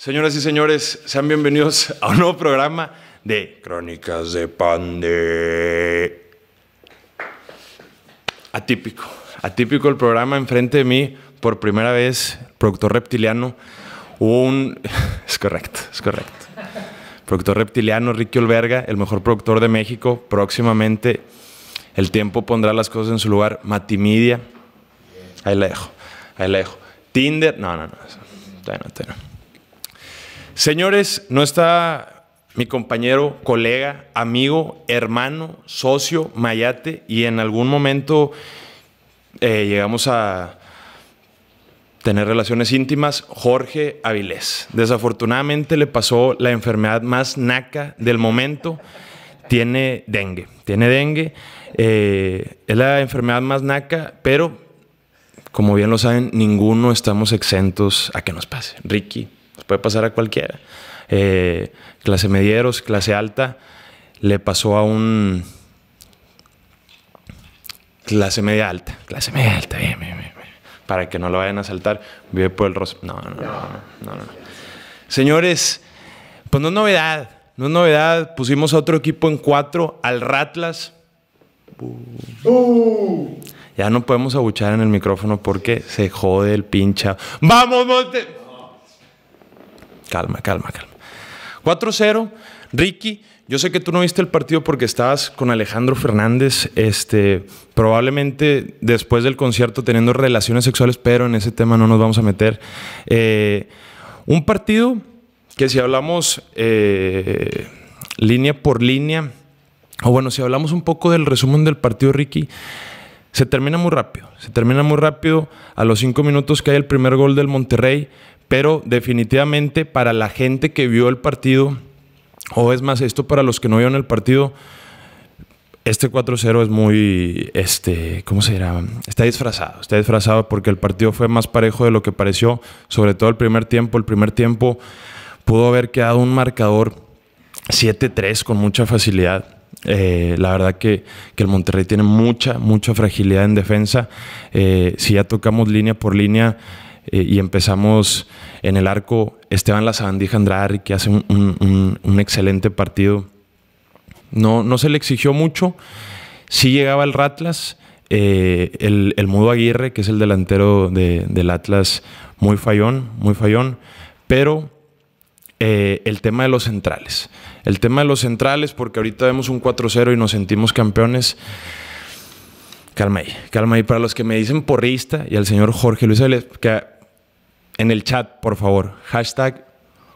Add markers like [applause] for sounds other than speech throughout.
Señoras y señores, sean bienvenidos a un nuevo programa de Crónicas de Pande. Atípico, atípico el programa. Enfrente de mí, por primera vez, productor reptiliano, un... [laughs] Es correcto, es correcto. Productor reptiliano, Ricky Olverga, el mejor productor de México, próximamente el tiempo pondrá las cosas en su lugar. Matimidia. Ahí la dejo. Ahí la dejo. Tinder. No, no, no. no, no. Señores, no está mi compañero, colega, amigo, hermano, socio, mayate, y en algún momento eh, llegamos a tener relaciones íntimas, Jorge Avilés. Desafortunadamente le pasó la enfermedad más naca del momento. Tiene dengue, tiene dengue. Eh, es la enfermedad más naca, pero como bien lo saben, ninguno estamos exentos a que nos pase. Ricky, puede pasar a cualquiera. Eh, clase medieros, clase alta, le pasó a un clase media alta, clase media alta, para que no lo vayan a saltar, vive por el rostro. No no no, Señores, pues no es novedad, no es novedad, pusimos a otro equipo en cuatro, al Ratlas. Ya no podemos abuchar en el micrófono porque se jode el pincha. ¡Vamos, Monte! Calma, calma, calma. 4-0, Ricky, yo sé que tú no viste el partido porque estabas con Alejandro Fernández, este, probablemente después del concierto teniendo relaciones sexuales, pero en ese tema no nos vamos a meter. Eh, un partido que si hablamos eh, línea por línea, o bueno, si hablamos un poco del resumen del partido, Ricky, se termina muy rápido. Se termina muy rápido a los cinco minutos que hay el primer gol del Monterrey, pero definitivamente para la gente que vio el partido, o es más, esto para los que no vieron el partido, este 4-0 es muy, este, ¿cómo se dirá? Está disfrazado, está disfrazado porque el partido fue más parejo de lo que pareció, sobre todo el primer tiempo. El primer tiempo pudo haber quedado un marcador 7-3 con mucha facilidad. Eh, la verdad que, el Monterrey tiene mucha, mucha fragilidad en defensa. Eh, si ya tocamos línea por línea, eh, y empezamos en el arco Esteban Lazabandija Andrade, que hace un, excelente partido. No, no se le exigió mucho, sí llegaba el Ratlas, eh, el, Mudo Aguirre, que es el delantero del Atlas, muy fallón, muy fallón, pero... Eh, el tema de los centrales. El tema de los centrales, porque ahorita vemos un 4-0 y nos sentimos campeones calma ahí, calma ahí. Para los que me dicen porrista y al señor Jorge Luis Avilés que en el chat, por favor, hashtag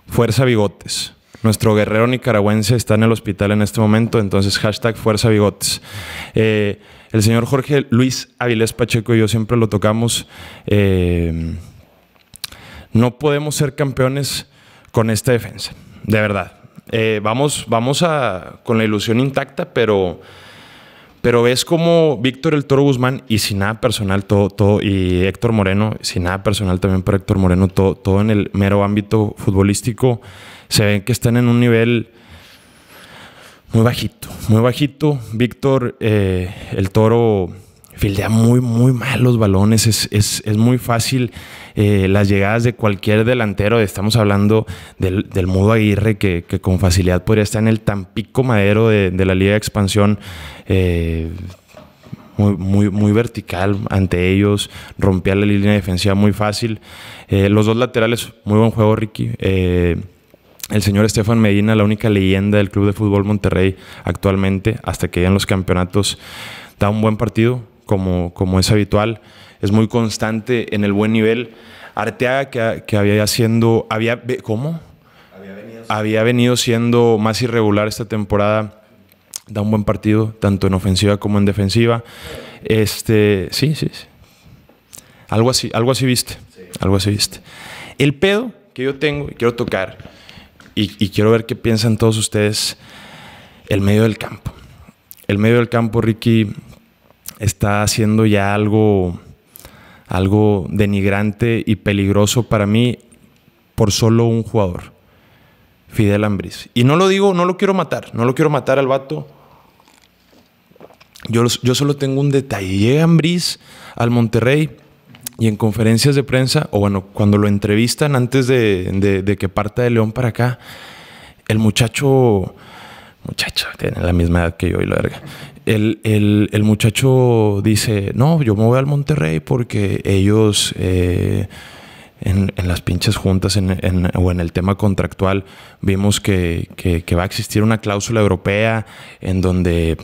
Fuerza Bigotes. Nuestro guerrero nicaragüense está en el hospital en este momento, entonces hashtag Fuerza Bigotes. Eh, el señor Jorge Luis Avilés Pacheco y yo siempre lo tocamos. Eh, no podemos ser campeones con esta defensa, de verdad. Eh, vamos, vamos a, con la ilusión intacta, pero pero ves como Víctor el Toro Guzmán, y sin nada personal, todo, todo, y Héctor Moreno, sin nada personal también para Héctor Moreno, todo, todo en el mero ámbito futbolístico, se ven que están en un nivel muy bajito, muy bajito. Víctor eh, el Toro fildea muy, muy mal los balones. Es, muy fácil eh, las llegadas de cualquier delantero. Estamos hablando del, del Mudo Aguirre, que, con facilidad podría estar en el Tampico Madero de, la Liga de Expansión. Eh, muy, muy, vertical ante ellos, rompía la línea defensiva muy fácil. Eh, los dos laterales, muy buen juego, Ricky. El señor Estefan Medina, la única leyenda del Club de Fútbol Monterrey actualmente, hasta que llegan los campeonatos da un buen partido, como, como es habitual. Es muy constante en el buen nivel. Arteaga, que, que había haciendo Había, ¿Cómo? Había venido, siendo más irregular esta temporada da un buen partido, tanto en ofensiva como en defensiva. Este, sí, sí, Algo así, algo así viste. Algo así viste. El pedo que yo tengo y quiero tocar, y, y, quiero ver qué piensan todos ustedes, el medio del campo. El medio del campo, Ricky, está haciendo ya algo, algo denigrante y peligroso para mí por solo un jugador, Fidel Ambriz. Y no lo digo, no lo quiero matar, no lo quiero matar al vato. Yo, yo solo tengo un detalle. Llega al Monterrey y en conferencias de prensa, o bueno, cuando lo entrevistan antes de, de que parta de León para acá, el muchacho muchacho, tiene la misma edad que yo y la verga. El, muchacho dice, no, yo me voy al Monterrey porque ellos eh, en, las pinches juntas o en el tema contractual vimos que, va a existir una cláusula europea en donde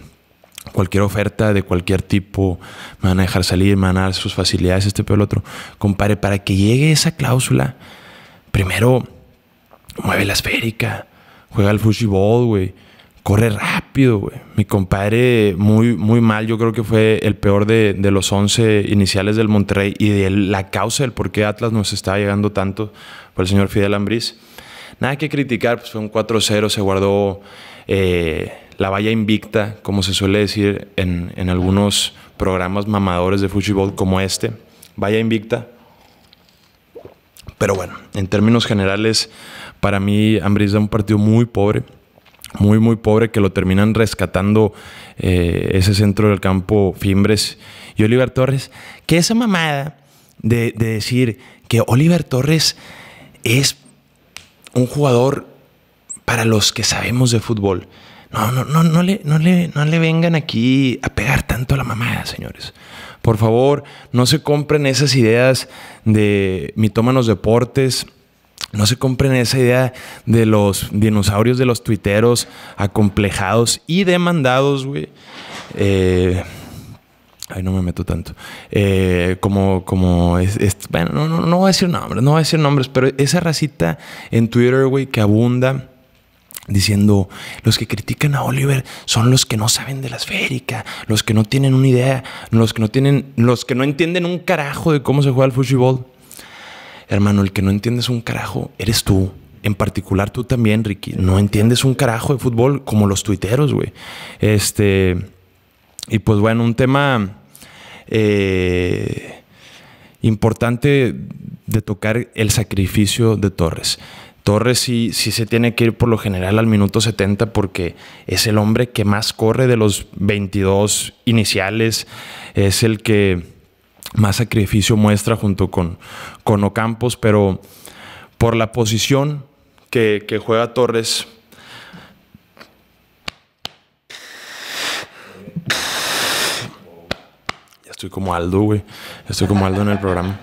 cualquier oferta de cualquier tipo, me van a dejar salir, me van a dar sus facilidades, este pero el otro. Compare, para que llegue esa cláusula, primero mueve la esférica, juega al fushiball, güey corre rápido, güey. Mi compadre, muy, muy mal, yo creo que fue el peor de, los 11 iniciales del Monterrey y de la causa del por qué Atlas nos estaba llegando tanto por el señor Fidel Ambriz. Nada que criticar, pues fue un 4-0, se guardó eh, la valla invicta, como se suele decir en, algunos programas mamadores de fútbol como este. Valla invicta. Pero bueno, en términos generales, para mí Ambriz da un partido muy pobre muy, muy pobre, que lo terminan rescatando eh, ese centro del campo Fimbres y Oliver Torres, que esa mamada de, decir que Oliver Torres es un jugador para los que sabemos de fútbol. No, no, no, no le, no, le, no le vengan aquí a pegar tanto a la mamada, señores. Por favor, no se compren esas ideas de mitómanos deportes no se compren esa idea de los dinosaurios, de los tuiteros acomplejados y demandados, güey. Eh, ay, no me meto tanto. Eh, como, como, bueno, no, no, no voy a decir nombres, no voy a decir nombres, pero esa racita en Twitter, güey, que abunda diciendo los que critican a Oliver son los que no saben de la esférica, los que no tienen una idea, los que no tienen, los que no entienden un carajo de cómo se juega el fútbol hermano, el que no entiendes un carajo eres tú. En particular tú también, Ricky. No entiendes un carajo de fútbol como los tuiteros, güey. Este. Y pues bueno, un tema eh, importante de tocar el sacrificio de Torres. Torres sí, sí, se tiene que ir por lo general al minuto 70 porque es el hombre que más corre de los 22 iniciales, es el que más sacrificio muestra junto con, con Ocampos, pero por la posición que, juega Torres, Ya estoy como Aldo, güey. Estoy como Aldo en el programa.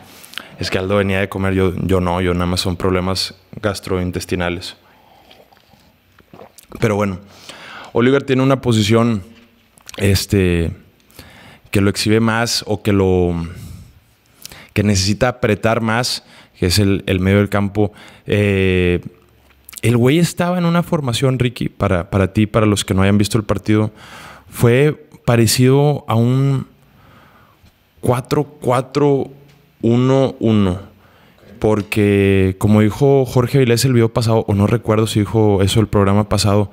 Es que Aldo venía de comer, yo, yo no, yo nada más son problemas gastrointestinales. Pero bueno, Oliver tiene una posición, este, que lo exhibe más o que lo que necesita apretar más, que es el, medio del campo. Eh, el güey estaba en una formación, Ricky, para, para ti, para los que no hayan visto el partido, fue parecido a un 4-4-1-1. Porque, como dijo Jorge Vilés el video pasado, o no recuerdo si dijo eso el programa pasado,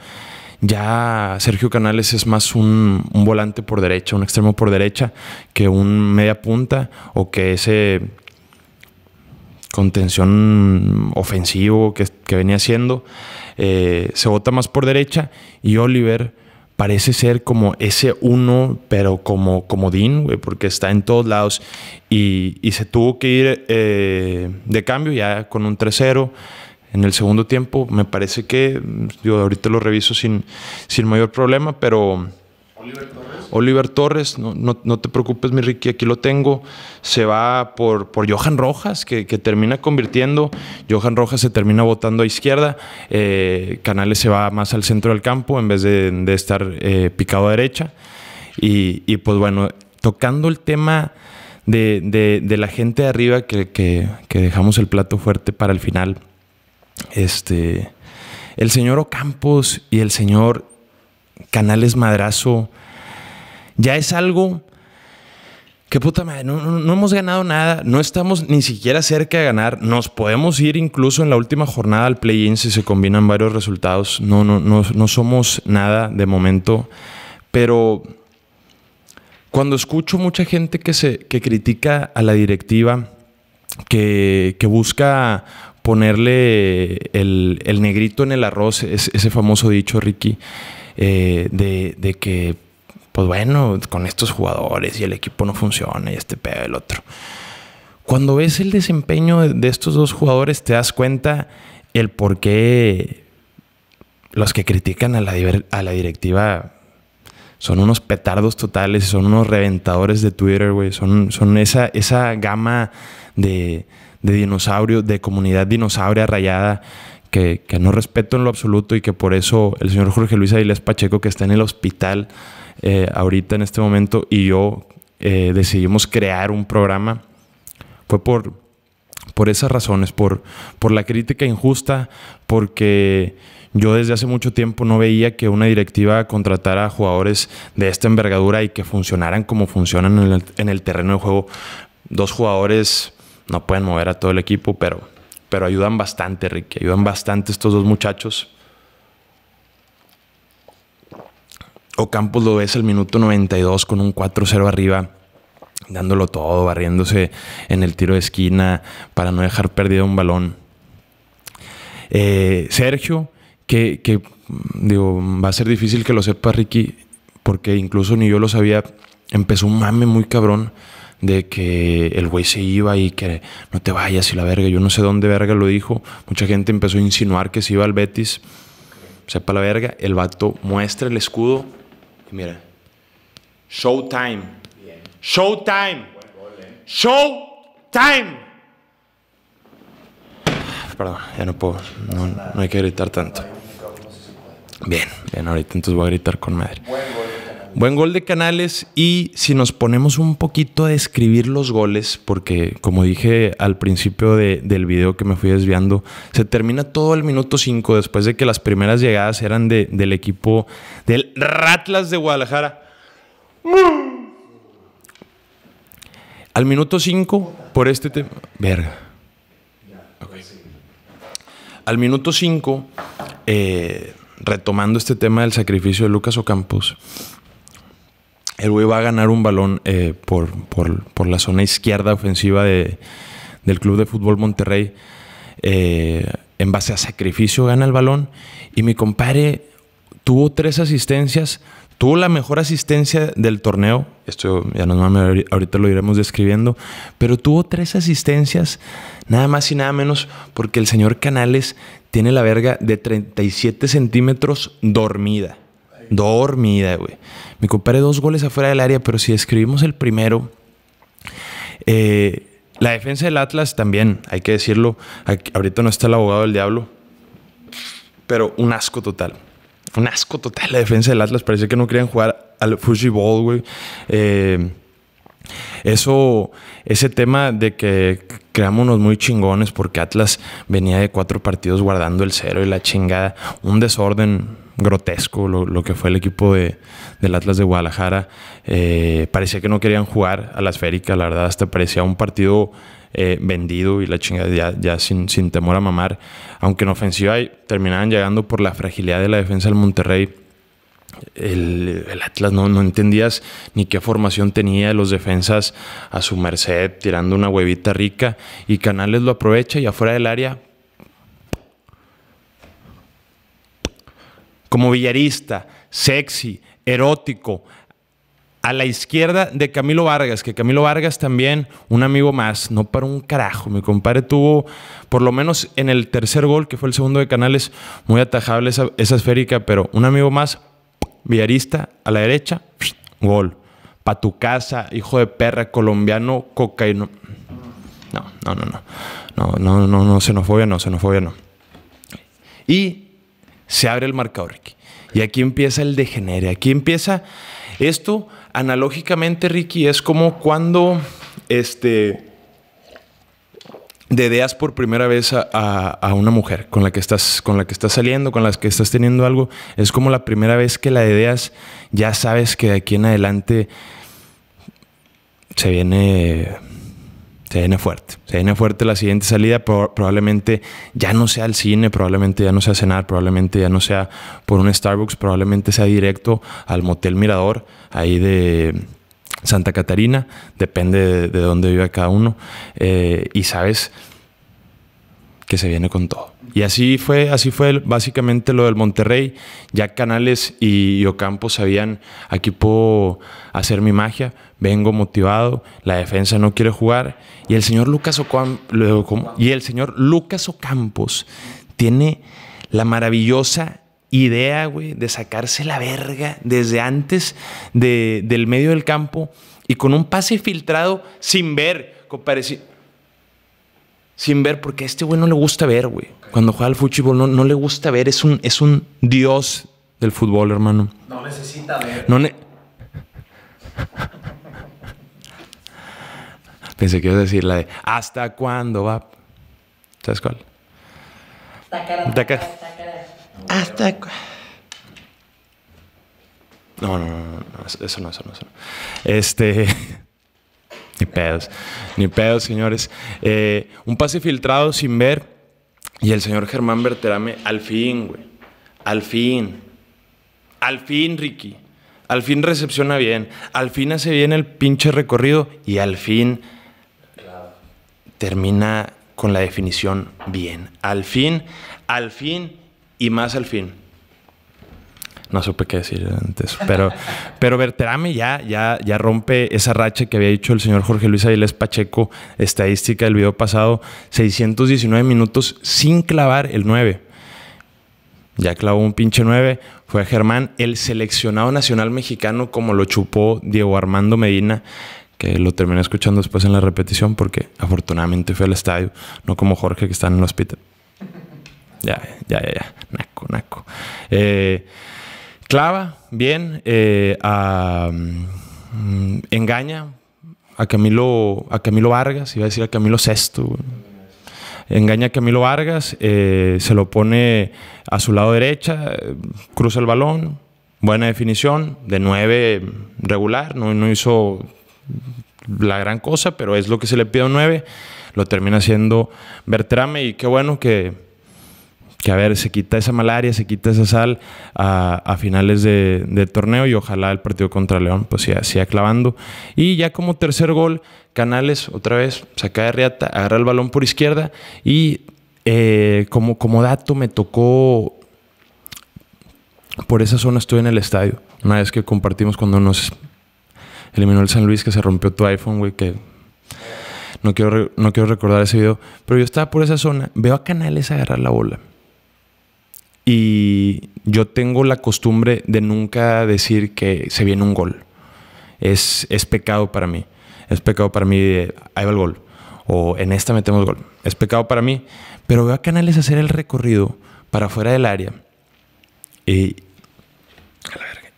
ya Sergio Canales es más un, volante por derecha, un extremo por derecha, que un media punta o que ese contención ofensivo que, venía haciendo, eh, se vota más por derecha y Oliver parece ser como ese uno, pero como Dean, porque está en todos lados y, se tuvo que ir eh, de cambio ya con un 3-0 en el segundo tiempo. Me parece que, yo ahorita lo reviso sin, mayor problema, pero... Oliver Torres, no, no, no, te preocupes, mi Ricky, aquí lo tengo. Se va por, por Johan Rojas, que, termina convirtiendo. Johan Rojas se termina votando a izquierda. Eh, Canales se va más al centro del campo en vez de, estar eh, picado a derecha. Y, pues bueno, tocando el tema de, la gente de arriba, que dejamos el plato fuerte para el final. Este, el señor Ocampos y el señor Canales Madrazo ya es algo que puta madre, no, hemos ganado nada, no estamos ni siquiera cerca de ganar, nos podemos ir incluso en la última jornada al play-in si se combinan varios resultados, no, no, no, somos nada de momento, pero cuando escucho mucha gente que, se, critica a la directiva, que, que busca ponerle el, negrito en el arroz, ese famoso dicho, Ricky, eh, de, que, pues bueno, con estos jugadores y el equipo no funciona y este pedo el otro. Cuando ves el desempeño de, estos dos jugadores, te das cuenta el por qué los que critican a la, a la directiva son unos petardos totales, son unos reventadores de Twitter, güey. Son, son esa, esa gama de, de dinosaurio, de comunidad dinosauria rayada, que, no respeto en lo absoluto y que por eso el señor Jorge Luis ailes Pacheco, que está en el hospital eh, ahorita en este momento, y yo eh, decidimos crear un programa, fue por, por esas razones, por, por la crítica injusta, porque yo desde hace mucho tiempo no veía que una directiva contratara a jugadores de esta envergadura y que funcionaran como funcionan el, en el terreno de juego. Dos jugadores no pueden mover a todo el equipo, pero, pero ayudan bastante, Ricky. Ayudan bastante estos dos muchachos. Ocampos lo ves el minuto 92 con un 4-0 arriba, dándolo todo, barriéndose en el tiro de esquina para no dejar perdido un balón. Eh, Sergio, que, que, digo, va a ser difícil que lo sepa Ricky, porque incluso ni yo lo sabía, empezó un mame muy cabrón de que el güey se iba y que no te vayas y la verga. Yo no sé dónde verga lo dijo. Mucha gente empezó a insinuar que se iba al Betis. Sepa la verga. El vato muestra el escudo y mira. Showtime. show time Perdón, ya no puedo. No, no hay que gritar tanto. Bien, bien, ahorita entonces voy a gritar con madre. Buen gol de Canales y si nos ponemos un poquito a describir los goles, porque como dije al principio del video que me fui desviando, se termina todo el minuto 5 después de que las primeras llegadas eran del equipo del Ratlas de Guadalajara. Al minuto 5, por este tema... Verga. Al minuto 5, eh, retomando este tema del sacrificio de Lucas Ocampos, el güey va a ganar un balón eh, por, la zona izquierda ofensiva del Club de Fútbol Monterrey. Eh, en base a sacrificio gana el balón. Y mi compadre tuvo tres asistencias, tuvo la mejor asistencia del torneo. Esto ya no ahorita lo iremos describiendo. Pero tuvo tres asistencias, nada más y nada menos, porque el señor Canales tiene la verga de 37 centímetros dormida. Dormida, güey. Me compadre dos goles afuera del área, pero si escribimos el primero, eh, la defensa del Atlas también, hay que decirlo, ahorita no está el abogado del diablo, pero un asco total. Un asco total la defensa del Atlas, Parece que no querían jugar al Fuji Ball, güey. Eh, eso, ese tema de que creámonos muy chingones porque Atlas venía de cuatro partidos guardando el cero y la chingada, un desorden grotesco lo, que fue el equipo del Atlas de Guadalajara. Eh, parecía que no querían jugar a la esférica, la verdad, hasta parecía un partido eh, vendido y la chingada ya, sin, sin, temor a mamar. Aunque en ofensiva terminaban llegando por la fragilidad de la defensa del Monterrey. El, Atlas no, no entendías ni qué formación tenía, los defensas a su merced, tirando una huevita rica y Canales lo aprovecha y afuera del área como villarista, sexy, erótico, a la izquierda de Camilo Vargas, que Camilo Vargas también, un amigo más, no para un carajo. Mi compadre tuvo, por lo menos en el tercer gol, que fue el segundo de Canales, muy atajable esa, esa esférica, pero un amigo más, Villarista, a la derecha, gol. Pa' tu casa, hijo de perra, colombiano, cocaíno. No, no, no, no. No, no, no, no, xenofobia no, xenofobia no. Y se abre el marcador, Ricky. Y aquí empieza el degenere, aquí empieza esto, analógicamente, Ricky, es como cuando este, dedeas por primera vez a, una mujer con la, que estás, con la que estás saliendo, con la que estás teniendo algo. Es como la primera vez que la dedeas, ya sabes que de aquí en adelante se viene se viene fuerte. Se viene fuerte la siguiente salida. probablemente ya no sea al cine, probablemente ya no sea cenar, probablemente ya no sea por un Starbucks, probablemente sea directo al Motel Mirador, ahí de Santa Catarina. Depende de, dónde viva cada uno. Eh, y sabes que se viene con todo. Y así fue, así fue básicamente lo del Monterrey. Ya Canales y Ocampo sabían, aquí puedo hacer mi magia, vengo motivado, la defensa no quiere jugar. Y el señor Lucas, Ocampo y el señor Lucas Ocampos tiene la maravillosa idea, güey, de sacarse la verga desde antes de, del medio del campo y con un pase filtrado sin ver, sin ver, porque a este güey no le gusta ver, güey. Cuando juega al fútbol no, no le gusta ver, es un, es un dios del fútbol, hermano. No necesita ver. Pensé que iba a decir la de ¿Hasta cuándo va? ¿Sabes cuál? Hasta no, no, no, no, eso no, eso no, eso no. Este. [laughs] Ni pedos, ni pedos, señores. Eh, un pase filtrado sin ver. Y el señor Germán Berterame, al fin, güey. Al fin. Al fin, Ricky. Al fin recepciona bien. Al fin hace bien el pinche recorrido. Y al fin termina con la definición bien. Al fin, al fin y más al fin. No supe qué decir antes. Pero, pero Verterame ya, ya, ya rompe esa racha que había dicho el señor Jorge Luis Avilés Pacheco, estadística del video pasado, 619 minutos sin clavar el 9. Ya clavó un pinche 9, fue a Germán, el seleccionado nacional mexicano, como lo chupó Diego Armando Medina, que lo terminé escuchando después en la repetición porque afortunadamente fue al estadio, no como Jorge que está en el hospital. Ya, ya, ya, ya, naco, naco. Eh, clava bien, eh, mm, engaña a Camilo, a Camilo Vargas, iba a decir a Camilo Sesto. Engaña a Camilo Vargas, eh, se lo pone a su lado derecha, cruza el balón, buena definición, de 9 regular, no, hizo la gran cosa, pero es lo que se le pide a lo termina haciendo Bertrame y qué bueno que que a ver, se quita esa malaria, se quita esa sal a, finales de, torneo y ojalá el partido contra León pues siga, clavando. Y ya como tercer gol, Canales otra vez saca de Riata, agarra el balón por izquierda y eh, como, como dato me tocó, por esa zona estuve en el estadio, una vez que compartimos cuando nos eliminó el San Luis que se rompió tu iPhone, güey, que no quiero, no quiero recordar ese video, pero yo estaba por esa zona, veo a Canales agarrar la bola y yo tengo la costumbre de nunca decir que se viene un gol. Es, es pecado para mí. Es pecado para mí, de, ahí va el gol. O en esta metemos gol. Es pecado para mí. Pero veo a Canales hacer el recorrido para fuera del área. Y,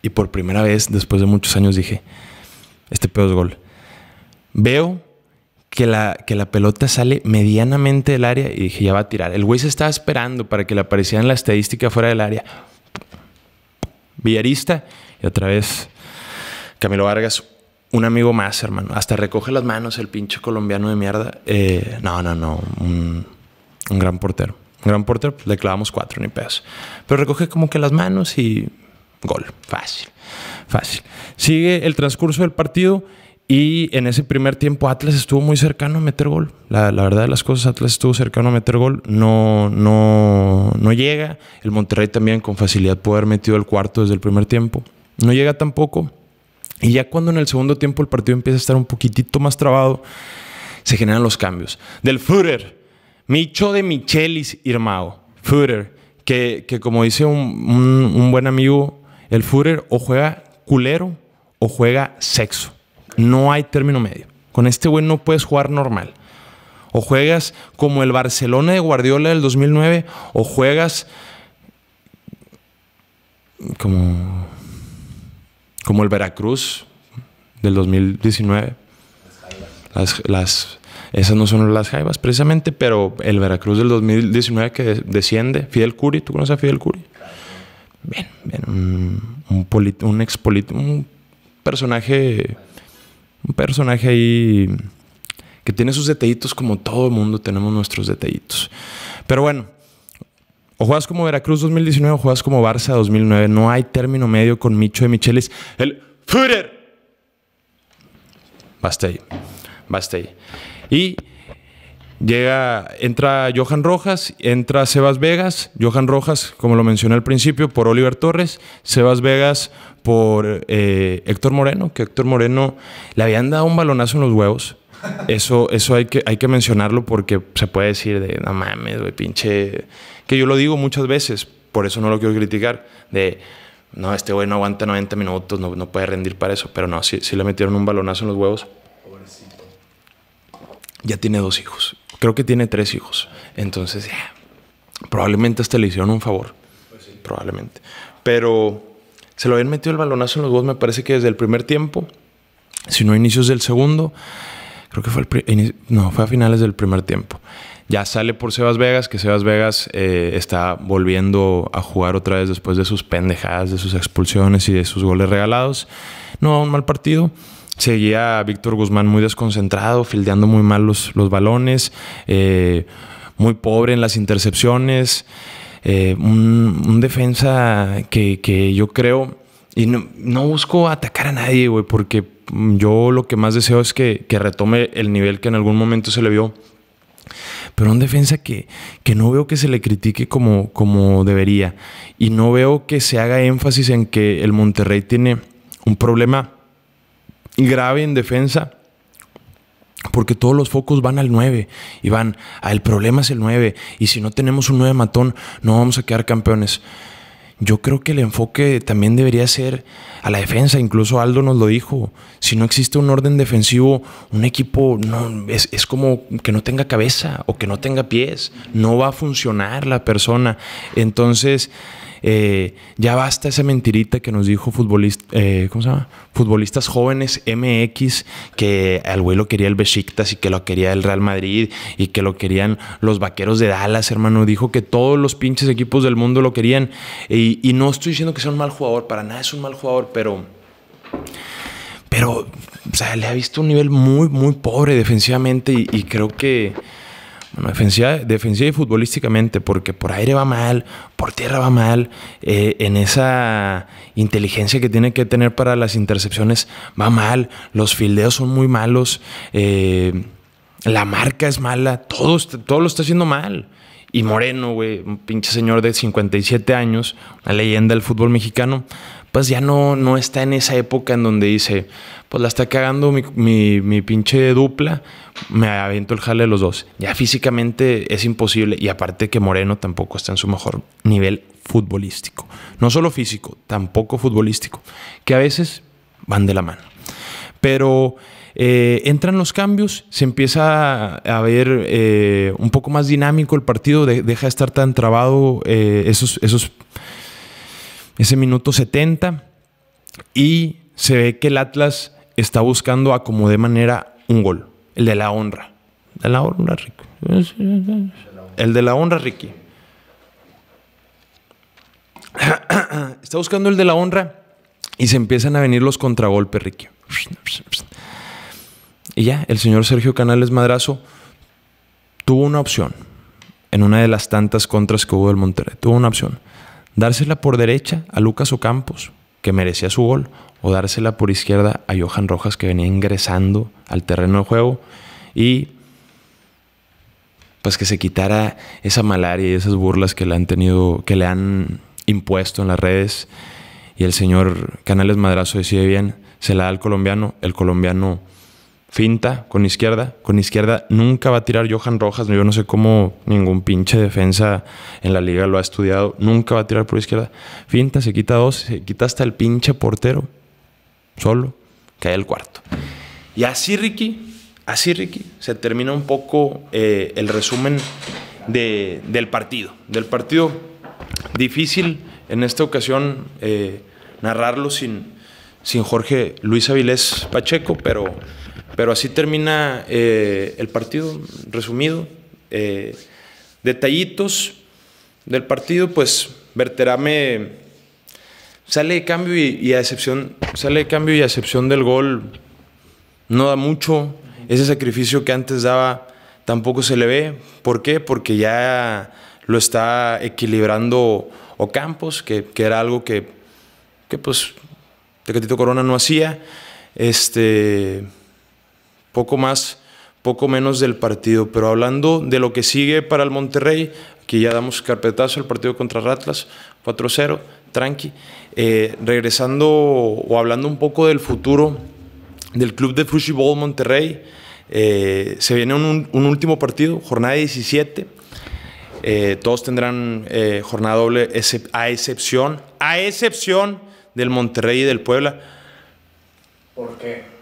y por primera vez, después de muchos años, dije, este pedo es gol. Veo que la, que la pelota sale medianamente del área y dije, ya va a tirar. El güey se estaba esperando para que le apareciera en la estadística fuera del área. Villarista y otra vez Camilo Vargas, un amigo más, hermano. Hasta recoge las manos el pinche colombiano de mierda. Eh, no, no, no. Un, gran portero. Un gran portero, pues, le clavamos cuatro, ni pedos. Pero recoge como que las manos y gol. Fácil. Fácil. Sigue el transcurso del partido y en ese primer tiempo Atlas estuvo muy cercano a meter gol. La, verdad de las cosas, Atlas estuvo cercano a meter gol. No, no, llega. El Monterrey también con facilidad puede haber metido el cuarto desde el primer tiempo. No llega tampoco. Y ya cuando en el segundo tiempo el partido empieza a estar un poquitito más trabado, se generan los cambios. Del Führer, Micho de Michelis Irmao. Führer, que, como dice un, buen amigo, el Führer o juega culero o juega sexo. No hay término medio. Con este güey no puedes jugar normal. O juegas como el Barcelona de Guardiola del 2009, o juegas como, como el Veracruz del 2019. Las, esas no son las Jaivas precisamente, pero el Veracruz del 2019 que desciende, Fidel Curi, ¿tú conoces a Fidel Curi? Bien, bien, un, un, un, un personaje un personaje ahí que tiene sus detallitos como todo el mundo tenemos nuestros detallitos. Pero bueno, o juegas como Veracruz 2019 o juegas como Barça 2009. No hay término medio con Micho de Micheles. El Führer. Basta ahí. Basta ahí. Y Llega, entra Johan Rojas, entra Sebas Vegas, Johan Rojas, como lo mencioné al principio, por Oliver Torres, Sebas Vegas por eh, Héctor Moreno, que Héctor Moreno le habían dado un balonazo en los huevos. Eso, eso hay, que, hay que mencionarlo porque se puede decir de, no mames, güey, pinche... Que yo lo digo muchas veces, por eso no lo quiero criticar, de no, este güey no aguanta 90 minutos, no, puede rendir para eso. Pero no, si le metieron un balonazo en los huevos. Pobrecito. Ya tiene dos hijos creo que tiene tres hijos. Entonces, probablemente hasta este le hicieron un favor. Pues probablemente. Pero se lo habían metido el balonazo en los dos, me parece que desde el primer tiempo, si no inicios del segundo, creo que fue, no, fue a finales del primer tiempo. Ya sale por Sebas Vegas, que Sebas Vegas eh, está volviendo a jugar otra vez después de sus pendejadas, de sus expulsiones y de sus goles regalados. No, un mal partido seguía Víctor Guzmán muy desconcentrado, fildeando muy mal los, balones, eh, muy pobre en las intercepciones. Eh, un, defensa que, yo creo, y no, busco atacar a nadie, güey, porque yo lo que más deseo es que, retome el nivel que en algún momento se le vio. Pero un defensa que, no veo que se le critique como, como debería. Y no veo que se haga énfasis en que el Monterrey tiene un problema grave en defensa. Porque todos los focos van al 9 y van, al ah, problema es el 9 y si no tenemos un 9 matón no vamos a quedar campeones. Yo creo que el enfoque también debería ser a la defensa, incluso Aldo nos lo dijo, si no existe un orden defensivo, un equipo es, es como que no tenga cabeza o que no tenga pies, no va a funcionar la persona. Entonces eh, ya basta esa mentirita que nos dijo eh, futbolistas jóvenes MX, que al güey lo quería el Besiktas y que lo quería el Real Madrid y que lo querían los Vaqueros de Dallas, hermano. Dijo que todos los pinches equipos del mundo lo querían. Y, no estoy diciendo que sea un mal jugador, para nada es un mal jugador, pero... Pero, le ha visto un nivel muy, muy pobre defensivamente y creo que defensiva, y futbolísticamente, porque por aire va mal, por tierra va mal, eh, en esa inteligencia que tiene que tener para las intercepciones va mal, los fildeos son muy malos, eh, la marca es mala, todo, todo lo está haciendo mal. Y Moreno, un pinche señor de 57 años, una leyenda del fútbol mexicano, pues ya no, no está en esa época en donde dice, pues la está cagando mi, mi, pinche dupla, me aviento el jale de los dos. Ya físicamente es imposible y aparte que Moreno tampoco está en su mejor nivel futbolístico. No solo físico, tampoco futbolístico, que a veces van de la mano. Pero eh, entran los cambios, se empieza a ver eh, un poco más dinámico el partido, deja de estar tan trabado eh, esos, esos ese minuto 70, y se ve que el Atlas está buscando a como de manera un gol, el de la honra. De la honra, Ricky. El de la honra, Ricky. [clears throat] Está buscando el de la honra y se empiezan a venir los contragolpes, Ricky. Y ya, el señor Sergio Canales Madrazo tuvo una opción en una de las tantas contras que hubo del Monterrey. Tuvo una opción. Dársela por derecha a Lucas Ocampos, que merecía su gol, o dársela por izquierda a Johan Rojas, que venía ingresando al terreno de juego y pues que se quitara esa malaria y esas burlas que le han tenido, que le han impuesto en las redes. Y el señor Canales Madrazo decide bien, se la da al colombiano, el colombiano finta con izquierda. Con izquierda nunca va a tirar Johan Rojas. Yo no sé cómo ningún pinche defensa en la liga lo ha estudiado. Nunca va a tirar por izquierda. Finta, se quita dos, se quita hasta el pinche portero. Solo. Cae el cuarto. Y así, Ricky, así, Ricky, se termina un poco eh, el resumen del partido. Del partido difícil en esta ocasión eh, narrarlo sin, sin Jorge Luis Avilés Pacheco, pero pero así termina eh, el partido, resumido. Eh, detallitos del partido, pues Verterame sale de cambio y, a excepción, sale cambio y a excepción del gol, no da mucho. Ese sacrificio que antes daba tampoco se le ve. ¿Por qué? Porque ya lo está equilibrando Ocampos, que, que era algo que, que pues Tecatito Corona no hacía. Este, poco más, poco menos del partido. Pero hablando de lo que sigue para el Monterrey, aquí ya damos carpetazo al partido contra Ratlas, 4-0, tranqui. Eh, regresando o hablando un poco del futuro del club de Fútbol Monterrey, eh, se viene un, último partido, jornada 17. Eh, todos tendrán jornada doble a excepción, a excepción del Monterrey y del Puebla. ¿Por qué?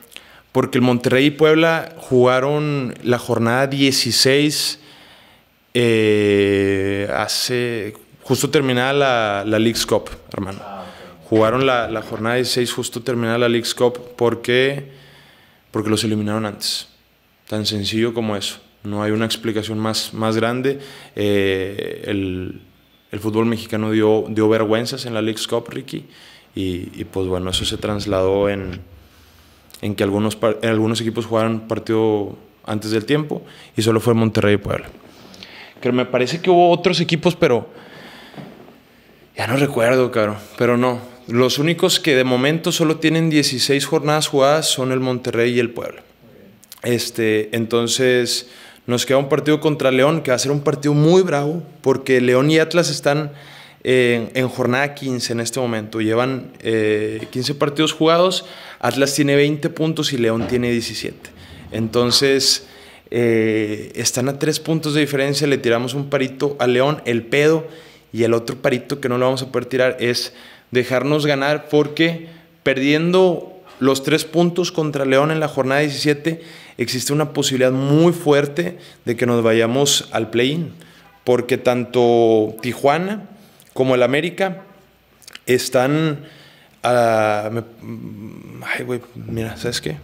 porque el Monterrey y Puebla jugaron la jornada 16 eh, hace justo terminada la, la Leagues Cup, hermano. Ah, jugaron la, jornada 16 justo terminada la Leagues Cup porque, porque los eliminaron antes. Tan sencillo como eso. No hay una explicación más, más grande. Eh, el, el, fútbol mexicano dio, dio vergüenzas en la Leagues Cup, Ricky. y pues bueno, eso se trasladó en, en que algunos, algunos equipos jugaron partido antes del tiempo y solo fue Monterrey y Puebla. Pero me parece que hubo otros equipos, pero ya no recuerdo, claro. pero no. Los únicos que de momento solo tienen 16 jornadas jugadas son el Monterrey y el Puebla. Este, entonces nos queda un partido contra León que va a ser un partido muy bravo porque León y Atlas están en jornada 15 en este momento. Llevan 15 eh, partidos jugados, Atlas tiene 20 puntos y León tiene 17. Entonces, eh, están a tres puntos de diferencia, le tiramos un parito a León, el pedo, y el otro parito que no lo vamos a poder tirar es dejarnos ganar porque perdiendo los tres puntos contra León en la jornada 17, existe una posibilidad muy fuerte de que nos vayamos al play-in, porque tanto Tijuana como el América están Ah, mm, ay, güey, mira, ¿sabes qué?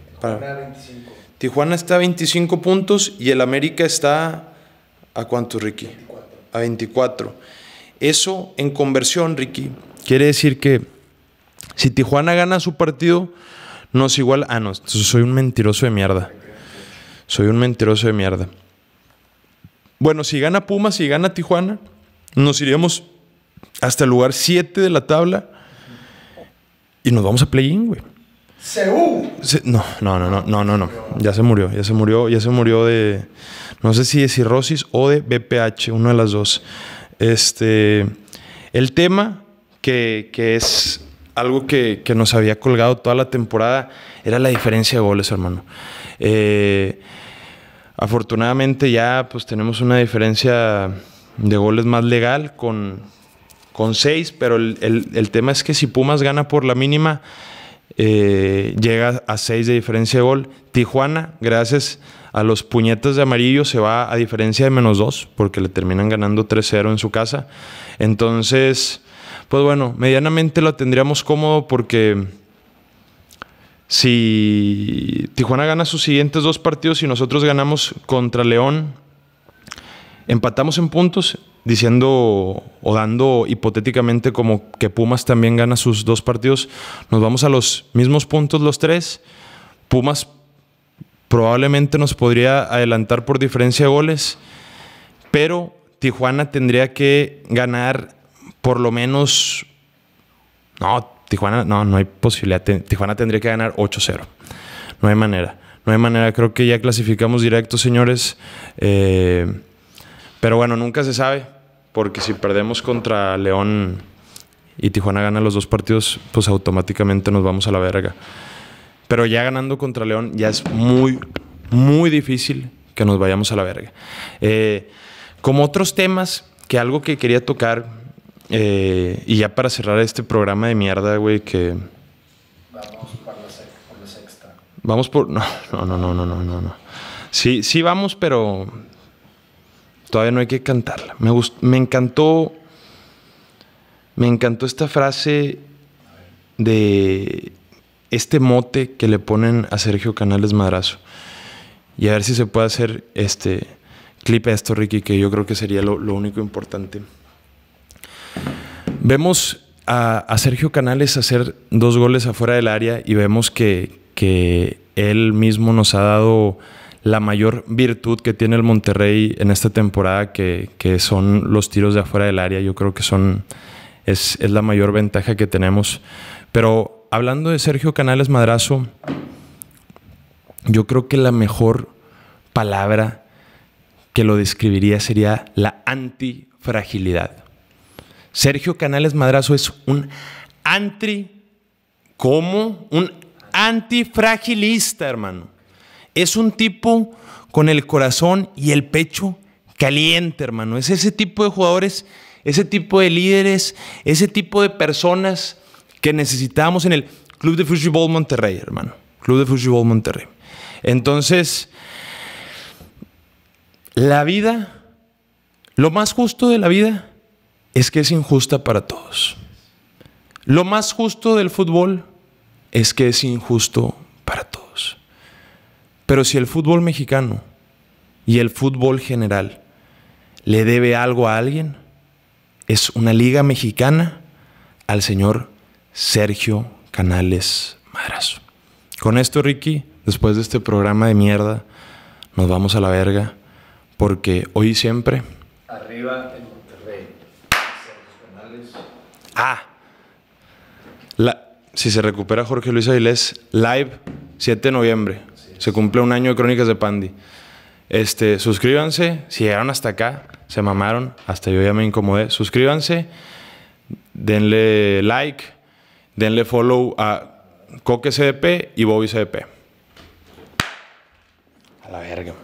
Tijuana está a 25 puntos y el América está a cuánto, Ricky? A 24. Eso en conversión, Ricky, quiere decir que si Tijuana gana su partido, no es igual. Ah, no, soy un mentiroso de mierda. Soy un mentiroso de mierda. Bueno, si gana Pumas, si gana Tijuana, nos iríamos hasta el lugar 7 de la tabla y nos vamos a play-in, güey. Se, No, no, no, no, no, no, no. Ya se murió, ya se murió, ya se murió de. No sé si de cirrosis o de BPH, una de las dos. Este. El tema que, es algo que, nos había colgado toda la temporada era la diferencia de goles, hermano. Eh, afortunadamente ya pues tenemos una diferencia de goles más legal con, con seis, pero el, tema es que si Pumas gana por la mínima, eh, llega a seis de diferencia de gol. Tijuana, gracias a los puñetas de amarillo, se va a diferencia de menos dos, porque le terminan ganando 3-0 en su casa. Entonces, pues bueno, medianamente lo tendríamos cómodo porque si Tijuana gana sus siguientes dos partidos y nosotros ganamos contra León empatamos en puntos diciendo o dando hipotéticamente como que Pumas también gana sus dos partidos, nos vamos a los mismos puntos los tres. Pumas probablemente nos podría adelantar por diferencia de goles, pero Tijuana tendría que ganar por lo menos... No, Tijuana, no, no hay posibilidad. Tijuana tendría que ganar 8-0. No hay manera. No hay manera. Creo que ya clasificamos directo, señores. Eh, pero bueno, nunca se sabe, porque si perdemos contra León y Tijuana gana los dos partidos, pues automáticamente nos vamos a la verga. Pero ya ganando contra León ya es muy, muy difícil que nos vayamos a la verga. Eh, como otros temas, que algo que quería tocar, eh, y ya para cerrar este programa de mierda, güey, que... Vamos por la sexta. Vamos por... No, no, no, no, no, no, no. Sí, sí vamos, pero todavía no hay que cantarla. Me, me encantó. Me encantó esta frase de este mote que le ponen a Sergio Canales Madrazo. Y a ver si se puede hacer este clip a esto, Ricky, que yo creo que sería lo, único importante. Vemos a, a, Sergio Canales hacer dos goles afuera del área y vemos que, que él mismo nos ha dado la mayor virtud que tiene el Monterrey en esta temporada, que, son los tiros de afuera del área. Yo creo que son, es, la mayor ventaja que tenemos. Pero hablando de Sergio Canales Madrazo, yo creo que la mejor palabra que lo describiría sería la antifragilidad. Sergio Canales Madrazo es un anti, como Un antifragilista, hermano. Es un tipo con el corazón y el pecho caliente, hermano. Es ese tipo de jugadores, ese tipo de líderes, ese tipo de personas que necesitamos en el Club de Fútbol Monterrey, hermano. Club de Fútbol Monterrey. Entonces, la vida, lo más justo de la vida es que es injusta para todos. Lo más justo del fútbol es que es injusto pero si el fútbol mexicano y el fútbol general le debe algo a alguien, es una liga mexicana al señor Sergio Canales Madrazo. Con esto, Ricky, después de este programa de mierda, nos vamos a la verga, porque hoy y siempre... Arriba en Monterrey, Sergio Canales. Ah, si se recupera Jorge Luis Avilés, live 7 de noviembre se cumple un año de Crónicas de Pandi. Este, suscríbanse, si llegaron hasta acá, se mamaron, hasta yo ya me incomodé. Suscríbanse, denle like, denle follow a Coque CDP y Bobby CDP. A la verga.